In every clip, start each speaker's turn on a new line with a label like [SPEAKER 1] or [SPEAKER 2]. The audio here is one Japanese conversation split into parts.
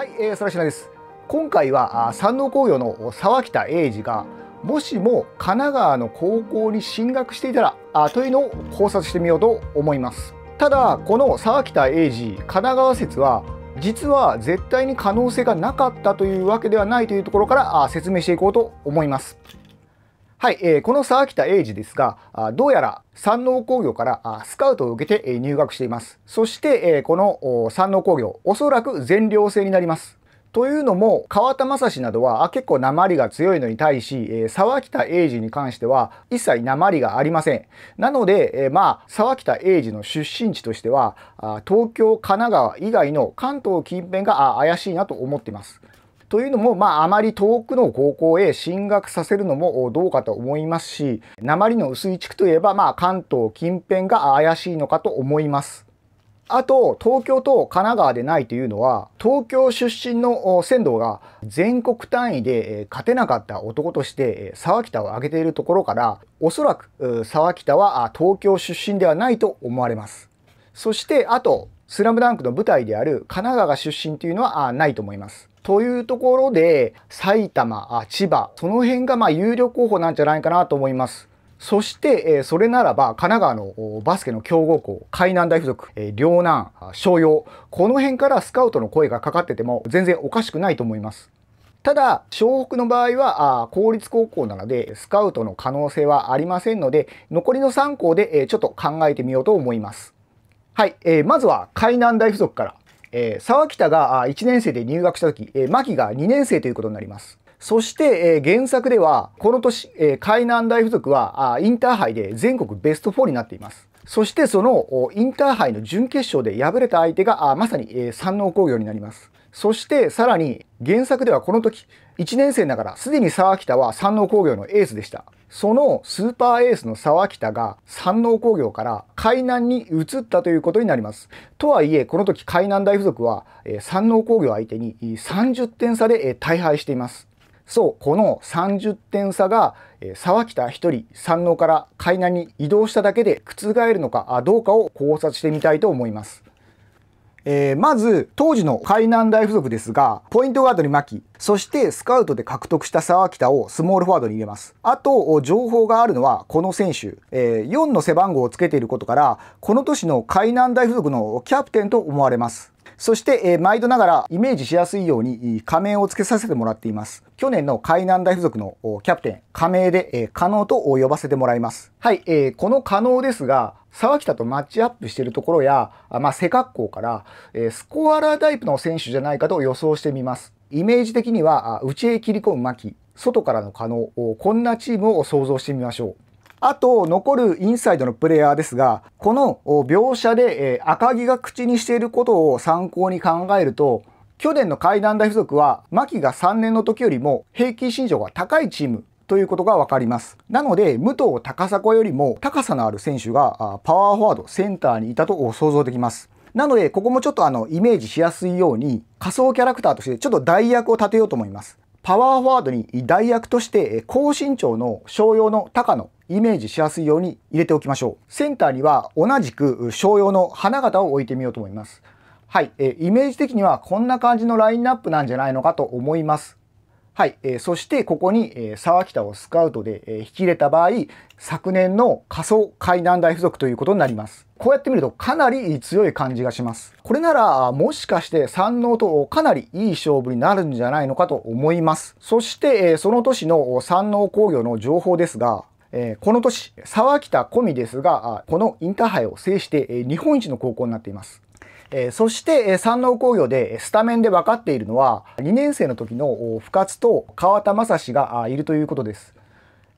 [SPEAKER 1] はい、えー、そらしなです。今回は三王工業の沢北英二がもしも神奈川の高校に進学していたらあというのを考察してみようと思います。ただこの沢北英二神奈川説は実は絶対に可能性がなかったというわけではないというところから説明していこうと思います。はい、えー、この沢北英二ですが、どうやら山王工業からスカウトを受けて入学しています。そして、えこの山王工業、おそらく全寮制になります。というのも、川田正史などは結構鉛が強いのに対し、えー、沢北英二に関しては一切鉛がありません。なので、えー、まあ、沢北英二の出身地としては、東京、神奈川以外の関東近辺が怪しいなと思っています。というのも、まあ、あまり遠くの高校へ進学させるのもどうかと思いますし、鉛の薄い地区といえば、まあ、関東近辺が怪しいのかと思います。あと、東京と神奈川でないというのは、東京出身の仙道が全国単位で勝てなかった男として沢北を挙げているところから、おそらく沢北は東京出身ではないと思われます。そして、あと、スラムダンクの舞台である神奈川出身というのはないと思います。というところで、埼玉、あ千葉、その辺がまあ有力候補なんじゃないかなと思います。そして、えそれならば、神奈川のバスケの強豪校、海南大附属、え両南、商用、この辺からスカウトの声がかかってても、全然おかしくないと思います。ただ、湘北の場合は、あ公立高校なので、スカウトの可能性はありませんので、残りの3校で、えちょっと考えてみようと思います。はい、えー、まずは海南大附属から。えー、沢北が1年生で入学した時、えー、牧が2年生ということになります。そして、えー、原作では、この年、えー、海南大附属はあインターハイで全国ベスト4になっています。そしてそのインターハイの準決勝で敗れた相手があまさに、えー、工業になります。そしてさらに原作ではこの時、1年生ながらすでに沢北は山王工業のエースでした。そのスーパーエースの沢北が山王工業から海南に移ったということになります。とはいえ、この時海南大付属は山王工業相手に30点差で大敗しています。そう、この30点差が沢北一人山王から海南に移動しただけで覆るのかどうかを考察してみたいと思います。えー、まず、当時の海南大附属ですが、ポイントガードに牧、そしてスカウトで獲得した沢北をスモールフォワードに入れます。あと、情報があるのはこの選手、えー、4の背番号をつけていることから、この年の海南大附属のキャプテンと思われます。そして、え毎度ながらイメージしやすいように仮面を付けさせてもらっています。去年の海南大附属のキャプテン、仮名で、えー、加納と呼ばせてもらいます。はい、えー、この加納ですが、沢北とマッチアップしているところや、まあ、背格好から、えー、スコアラータイプの選手じゃないかと予想してみます。イメージ的には、内へ切り込む牧、外からの加納、こんなチームを想像してみましょう。あと、残るインサイドのプレイヤーですが、この描写で赤木が口にしていることを参考に考えると、去年の階段大付属は、牧が3年の時よりも平均身長が高いチームということがわかります。なので、武藤高迫よりも高さのある選手がパワーフォワード、センターにいたと想像できます。なので、ここもちょっとあの、イメージしやすいように、仮想キャラクターとしてちょっと代役を立てようと思います。パワーフォワードに代役として高身長の商用の高野イメージしやすいように入れておきましょう。センターには同じく商用の花形を置いてみようと思います。はい、えイメージ的にはこんな感じのラインナップなんじゃないのかと思います。はい、えー、そしてここに、えー、沢北をスカウトで、えー、引き入れた場合、昨年の仮想海南大付属ということになります。こうやって見るとかなり強い感じがします。これならもしかして山王とかなりいい勝負になるんじゃないのかと思います。そして、えー、その年の山王工業の情報ですが、えー、この年、沢北込みですが、このインターハイを制して、えー、日本一の高校になっています。えそして、え山王工業でスタメンで分かっているのは、2年生の時の深津と川田正史がいるということです。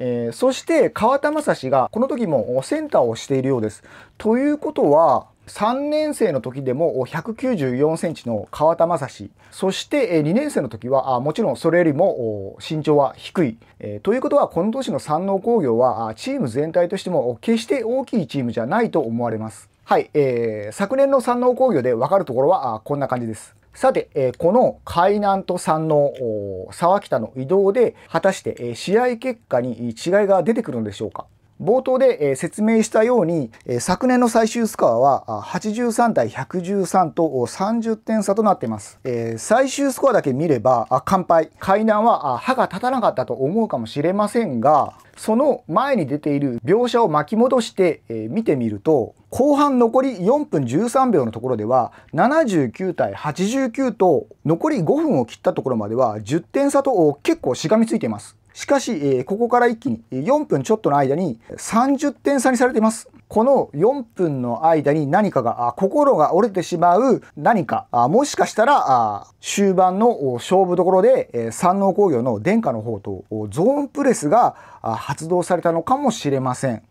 [SPEAKER 1] えー、そして川田正史がこの時もセンターをしているようです。ということは3年生の時でも194センチの川田正史そして2年生の時はもちろんそれよりも身長は低い、えー、ということはこの年の山王工業はチーム全体としても決して大きいチームじゃないと思われます。はい、えー、昨年の山王工業で分かるところはこんな感じです。さて、えー、この海南と山王、沢北の移動で、果たして、えー、試合結果に違いが出てくるんでしょうか冒頭で説明したように昨年の最終スコアは83対113と30点差となっています最終スコアだけ見れば完敗階段は歯が立たなかったと思うかもしれませんがその前に出ている描写を巻き戻して見てみると後半残り4分13秒のところでは79対89と残り5分を切ったところまでは10点差と結構しがみついていますしかし、えー、ここから一気に4分ちょっとの間に30点差にされています。この4分の間に何かが、心が折れてしまう何か、もしかしたら、終盤の勝負どころで、山王工業の殿下の方とゾーンプレスが発動されたのかもしれません。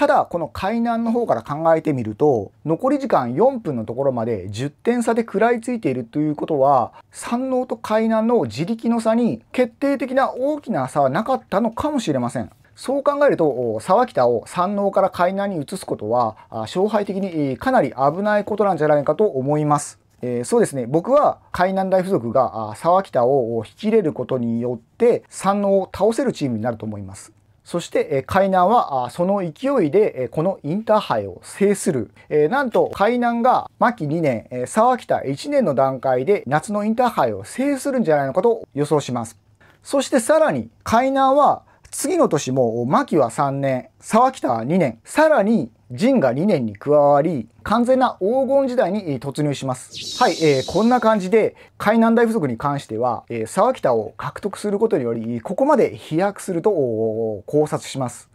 [SPEAKER 1] ただ、この海南の方から考えてみると、残り時間4分のところまで10点差で食らいついているということは、山王と海南の自力の差に決定的な大きな差はなかったのかもしれません。そう考えると、沢北を山王から海南に移すことは、勝敗的にかなり危ないことなんじゃないかと思います。えー、そうですね。僕は海南大附属が沢北を引き入れることによって山王を倒せるチームになると思います。そして、海南はその勢いでこのインターハイを制する。なんと海南が牧2年、沢北1年の段階で夏のインターハイを制するんじゃないのかと予想します。そしてさらに海南は次の年も牧は3年、沢北は2年、さらに陣が2年に加わり、完全な黄金時代に突入します。はい、えー、こんな感じで、海南大不属に関しては、えー、沢北を獲得することにより、ここまで飛躍すると考察します。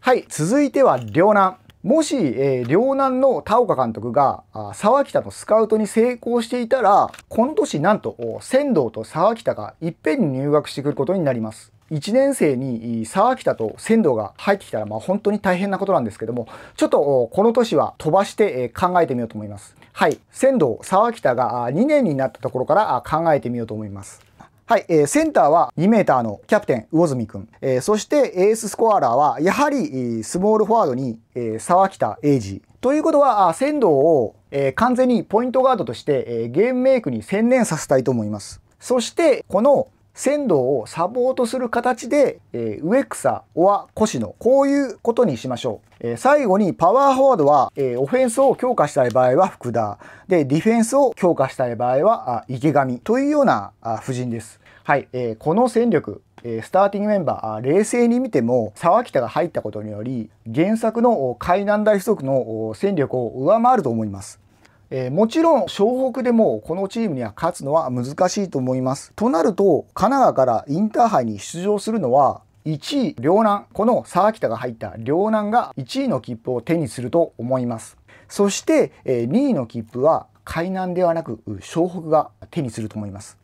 [SPEAKER 1] はい、続いては両南。もし、えー、両南の田岡監督が沢北のスカウトに成功していたら、この年なんと仙道と沢北がいっぺんに入学してくることになります。1年生に沢北と仙道が入ってきたら、まあ、本当に大変なことなんですけども、ちょっとこの年は飛ばして考えてみようと思います。はい、仙道、沢北が2年になったところから考えてみようと思います。はい、えー、センターは2メーターのキャプテン、魚住くん。えー、そしてエーススコアラーは、やはり、スモールフォワードに、えー、沢北英二。ということは、仙道を、えー、完全にポイントガードとして、えー、ゲームメイクに専念させたいと思います。そして、この鮮度をサポートする形で、えー、植草、オア、腰の、こういうことにしましょう。えー、最後にパワーフォワードは、えー、オフェンスを強化したい場合は福田、で、ディフェンスを強化したい場合は、あ池上というようなあ布陣です。はい、えー、この戦力、えー、スターティングメンバー、冷静に見ても沢北が入ったことにより、原作の海南大不足の戦力を上回ると思います。えー、もちろん湘北でもこのチームには勝つのは難しいと思います。となると神奈川からインターハイに出場するのは1位両南この沢北が入った両南が1位の切符を手にすると思います。そして、えー、2位の切符は海南ではなく湘北が手にすると思います。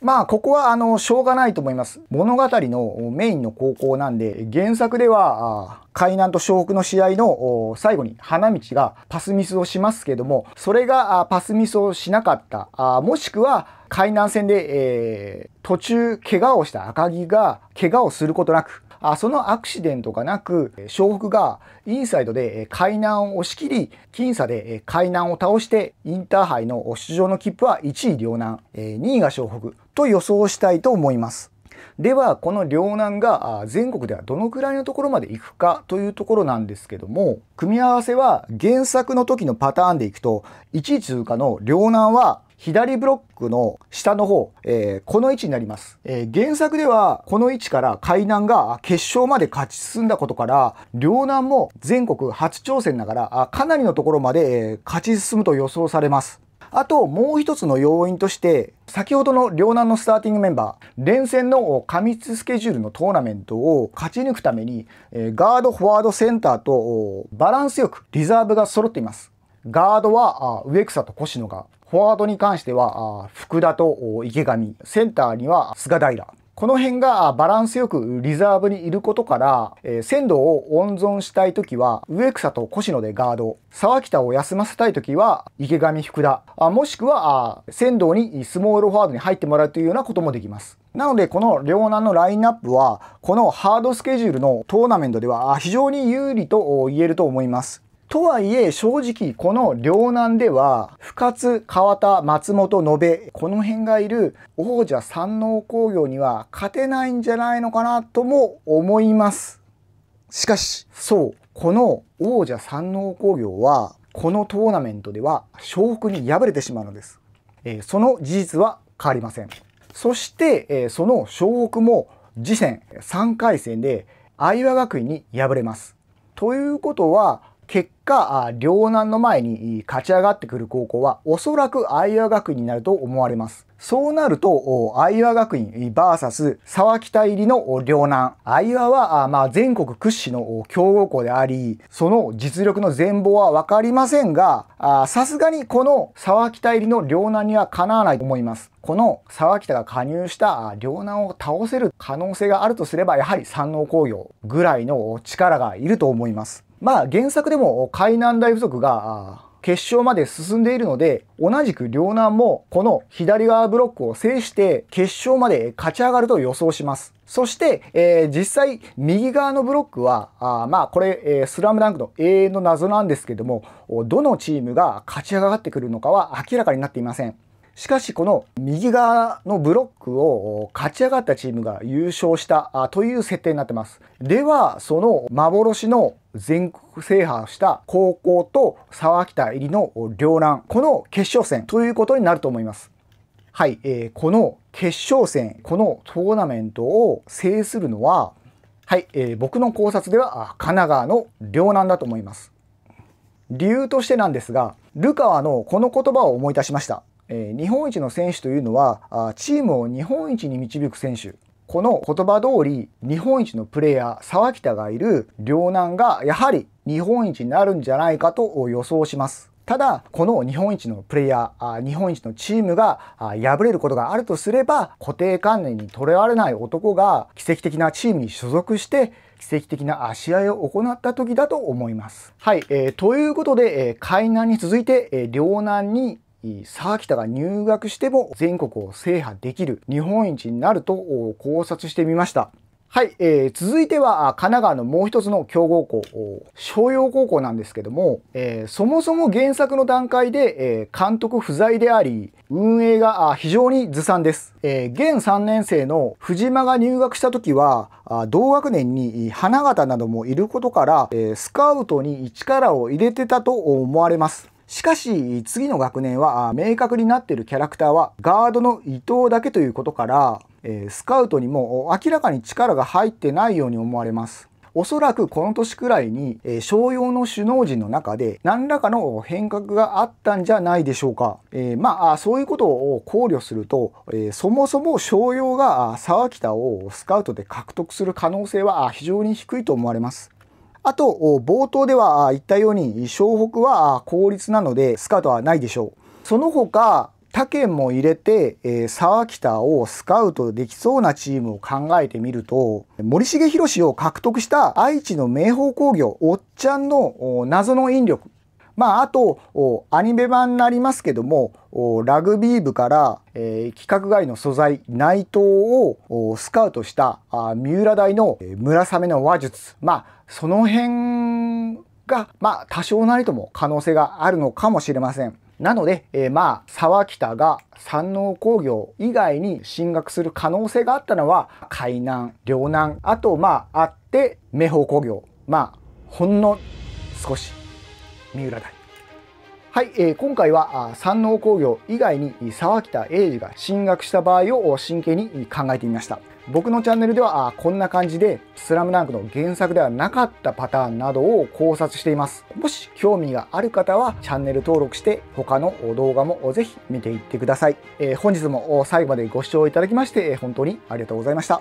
[SPEAKER 1] まあここはあのしょうがないと思います物語のメインの高校なんで原作では海南と湘北の試合の最後に花道がパスミスをしますけどもそれがパスミスをしなかったもしくは海南戦で、えー、途中怪我をした赤木が怪我をすることなくあそのアクシデントがなく、湘北がインサイドで海南を押し切り、僅差で海南を倒して、インターハイの出場の切符は1位両南、2位が湘北と予想したいと思います。ではこの両南が全国ではどのくらいのところまで行くかというところなんですけども組み合わせは原作の時のパターンでいくと1位通過の両南は左ブロックの下の方、えー、この位置になります、えー、原作ではこの位置から海南が決勝まで勝ち進んだことから両南も全国初挑戦ながらかなりのところまで勝ち進むと予想されますあともう一つの要因として先ほどの両南のスターティングメンバー連戦の過密スケジュールのトーナメントを勝ち抜くためにガードフォワードセンターとバランスよくリザーブが揃っていますガードは植草と越野がフォワードに関しては福田と池上センターには菅平この辺がバランスよくリザーブにいることから、えー、鮮度を温存したいときは、植草と越野でガード、沢北を休ませたいときは、池上福田、あもしくは、鮮度にスモールフォワードに入ってもらうというようなこともできます。なので、この両南のラインナップは、このハードスケジュールのトーナメントでは非常に有利と言えると思います。とはいえ、正直、この両南では、深津、川田、松本、延べ、この辺がいる王者三能工業には勝てないんじゃないのかなとも思います。しかし、そう、この王者三能工業は、このトーナメントでは、昇福に敗れてしまうのです。えー、その事実は変わりません。そして、えー、その昇北も次戦3回戦で愛和学院に敗れます。ということは結果、両南の前に勝ち上がってくる高校は、おそらく愛和学院になると思われます。そうなると、愛和学院 VS 沢北入りの両南。愛和は、まあ、全国屈指の強豪校であり、その実力の全貌はわかりませんが、さすがにこの沢北入りの両南にはかなわないと思います。この沢北が加入した両南を倒せる可能性があるとすれば、やはり山王工業ぐらいの力がいると思います。まあ原作でも海南大付属が決勝まで進んでいるので、同じく両南もこの左側ブロックを制して決勝まで勝ち上がると予想します。そして、えー、実際、右側のブロックは、あまあ、これ、えー、スラムダンクの永遠の謎なんですけども、どのチームが勝ち上がってくるのかは明らかになっていません。しかしこの右側のブロックを勝ち上がったチームが優勝したという設定になってます。では、その幻の全国制覇した高校と沢北入りの両乱、この決勝戦ということになると思います。はい、えー、この決勝戦、このトーナメントを制するのは、はい、えー、僕の考察では神奈川の両難だと思います。理由としてなんですが、ルカワのこの言葉を思い出しました。えー、日本一の選手というのはチームを日本一に導く選手この言葉通り日本一のプレイヤー沢北がいる両南がやはり日本一になるんじゃないかと予想しますただこの日本一のプレイヤー日本一のチームが敗れることがあるとすれば固定観念にとらわれない男が奇跡的なチームに所属して奇跡的な試合を行った時だと思います。はい、えー、ということで、えー、海南に続いて、えー、両南に沢北が入学しても全国を制覇できる日本一になると考察してみました。はい、えー、続いては神奈川のもう一つの強豪校、商用高校なんですけども、えー、そもそも原作の段階で、えー、監督不在であり、運営が非常にずさんです。えー、現3年生の藤間が入学した時は、同学年に花形などもいることから、えー、スカウトに力を入れてたと思われます。しかし、次の学年は明確になっているキャラクターはガードの伊藤だけということから、えー、スカウトにも明らかに力が入ってないように思われます。おそらくこの年くらいに、えー、商用の首脳陣の中で何らかの変革があったんじゃないでしょうか。えー、まあ、そういうことを考慮すると、えー、そもそも商用が沢北をスカウトで獲得する可能性は非常に低いと思われます。あと、冒頭では言ったように、湘北は公立なので、スカウトはないでしょう。その他、他県も入れて、えー、沢北をスカウトできそうなチームを考えてみると森重宏を獲得した愛知の明豊工業おっちゃんの謎の引力まあ、あと、アニメ版になりますけども、ラグビー部から、えー、規格外の素材、内藤をスカウトしたあ三浦大の村雨の話術。まあ、その辺が、まあ、多少なりとも可能性があるのかもしれません。なので、えー、まあ、沢北が山王工業以外に進学する可能性があったのは、海南、両南、あと、まあ、あって、明宝工業。まあ、ほんの少し三浦大はい、えー、今回は山王工業以外に沢北英二が進学した場合を真剣に考えてみました僕のチャンネルではこんな感じで「スラムダンクの原作ではなかったパターンなどを考察していますもし興味がある方はチャンネル登録して他の動画も是非見ていってください、えー、本日も最後までご視聴いただきまして本当にありがとうございました